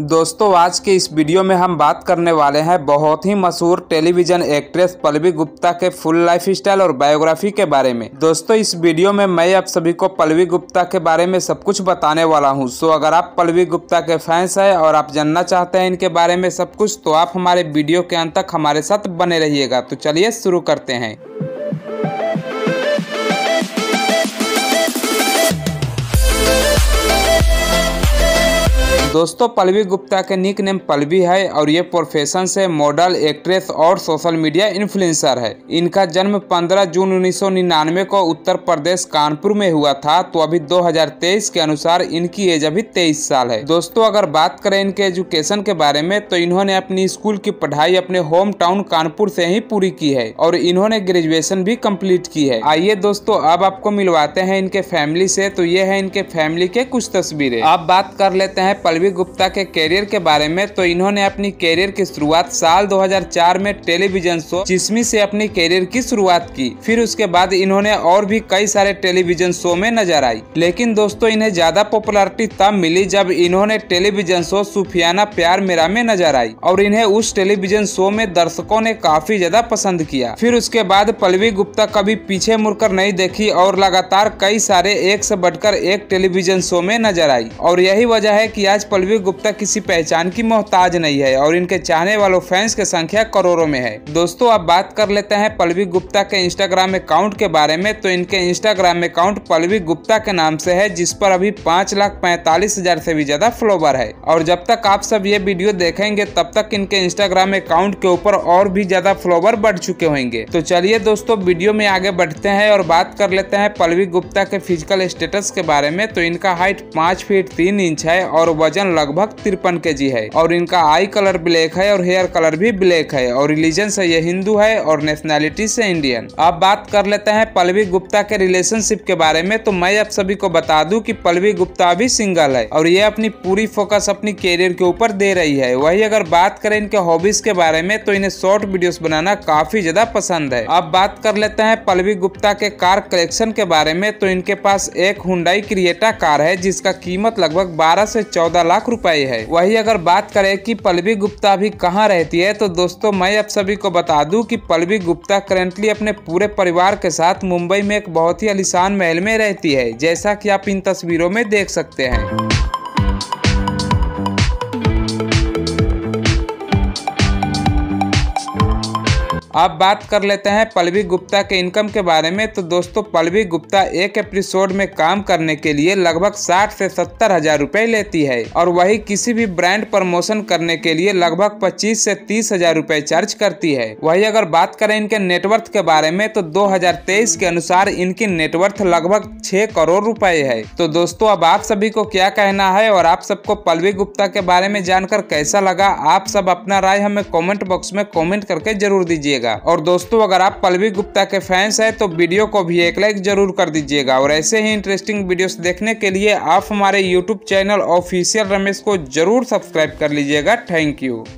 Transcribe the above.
दोस्तों आज के इस वीडियो में हम बात करने वाले हैं बहुत ही मशहूर टेलीविजन एक्ट्रेस पलवी गुप्ता के फुल लाइफ स्टाइल और बायोग्राफी के बारे में दोस्तों इस वीडियो में मैं आप सभी को पलवी गुप्ता के बारे में सब कुछ बताने वाला हूं सो अगर आप पलवी गुप्ता के फैंस हैं और आप जानना चाहते हैं इनके बारे में सब कुछ तो आप हमारे वीडियो के अंत तक हमारे साथ बने रहिएगा तो चलिए शुरू करते हैं दोस्तों पल्लवी गुप्ता के निक नेम पल्लवी है और ये प्रोफेशन से मॉडल एक्ट्रेस और सोशल मीडिया इन्फ्लुएंसर है इनका जन्म 15 जून उन्नीस को उत्तर प्रदेश कानपुर में हुआ था तो अभी 2023 के अनुसार इनकी एज अभी 23 साल है दोस्तों अगर बात करें इनके एजुकेशन के बारे में तो इन्होंने अपनी स्कूल की पढ़ाई अपने होम टाउन कानपुर से ही पूरी की है और इन्होंने ग्रेजुएशन भी कम्प्लीट की है आइए दोस्तों अब आपको मिलवाते हैं इनके फैमिली से तो ये है इनके फैमिली के कुछ तस्वीरें आप बात कर लेते हैं पल्वी देवी गुप्ता के कैरियर के बारे में तो इन्होंने अपनी कैरियर की शुरुआत साल 2004 में टेलीविजन शो चिश्मी से अपनी कैरियर की शुरुआत की फिर उसके बाद इन्होंने और भी कई सारे टेलीविजन शो में नजर आई लेकिन दोस्तों इन्हें ज्यादा पॉपुलरिटी तब मिली जब इन्होंने टेलीविजन शो सुफियाना प्यार मेरा में नजर आई और इन्हें उस टेलीविजन शो में दर्शकों ने काफी ज्यादा पसंद किया फिर उसके बाद पलवी गुप्ता कभी पीछे मुड़कर नहीं देखी और लगातार कई सारे एक से बढ़कर एक टेलीविजन शो में नजर आई और यही वजह है कि आज पल्लवी गुप्ता किसी पहचान की मोहताज नहीं है और इनके चाहने वालों फैंस की संख्या करोड़ों में है दोस्तों अब बात कर लेते हैं पल्लवी गुप्ता के इंस्टाग्राम अकाउंट के बारे में तो इनके इंस्टाग्राम अकाउंट पल्लवी गुप्ता के नाम से है जिस पर अभी पाँच लाख पैंतालीस हजार से भी ज्यादा फॉलोवर है और जब तक आप सब ये वीडियो देखेंगे तब तक इनके इंस्टाग्राम अकाउंट के ऊपर और भी ज्यादा फॉलोवर बढ़ चुके होंगे तो चलिए दोस्तों वीडियो में आगे बढ़ते हैं और बात कर लेते हैं पल्लवी गुप्ता के फिजिकल स्टेटस के बारे में तो इनका हाइट पाँच फीट तीन इंच है और वजन वजन लगभग तिरपन के है और इनका आई कलर ब्लैक है और हेयर कलर भी ब्लैक है और रिलीजन से ये हिंदू है और नेशनैलिटी से इंडियन अब बात कर लेते हैं पलवी गुप्ता के रिलेशनशिप के बारे में तो मैं आप सभी को बता दूं कि पलवी गुप्ता भी सिंगल है और ये अपनी पूरी फोकस अपनी कैरियर के ऊपर दे रही है वही अगर बात करें इनके हॉबीज के बारे में तो इन्हें शॉर्ट वीडियोस बनाना काफी ज्यादा पसंद है अब बात कर लेते हैं पलवी गुप्ता के कार कलेक्शन के बारे में तो इनके पास एक हुडाई क्रिएटा कार है जिसका कीमत लगभग बारह से चौदह लाख रुपए है वही अगर बात करें कि पल्लवी गुप्ता अभी कहाँ रहती है तो दोस्तों मैं आप सभी को बता दूं कि पल्लवी गुप्ता करेंटली अपने पूरे परिवार के साथ मुंबई में एक बहुत ही अलिशान महल में रहती है जैसा की आप इन तस्वीरों में देख सकते हैं अब बात कर लेते हैं पलवी गुप्ता के इनकम के बारे में तो दोस्तों पलवी गुप्ता एक एपिसोड में काम करने के लिए लगभग साठ से सत्तर हजार रूपए लेती है और वही किसी भी ब्रांड प्रमोशन करने के लिए लगभग पच्चीस से तीस हजार रूपए चार्ज करती है वही अगर बात करें इनके नेटवर्थ के बारे में तो 2023 के अनुसार इनकी नेटवर्थ लगभग छह करोड़ रूपए है तो दोस्तों अब आप सभी को क्या कहना है और आप सबको पलवी गुप्ता के बारे में जानकर कैसा लगा आप सब अपना राय हमें कॉमेंट बॉक्स में कॉमेंट करके जरूर दीजिएगा दीजिएगा और दोस्तों अगर आप पल्लवी गुप्ता के फैंस हैं तो वीडियो को भी एक लाइक जरूर कर दीजिएगा और ऐसे ही इंटरेस्टिंग वीडियोस देखने के लिए आप हमारे यूट्यूब चैनल ऑफिशियल रमेश को जरूर सब्सक्राइब कर लीजिएगा थैंक यू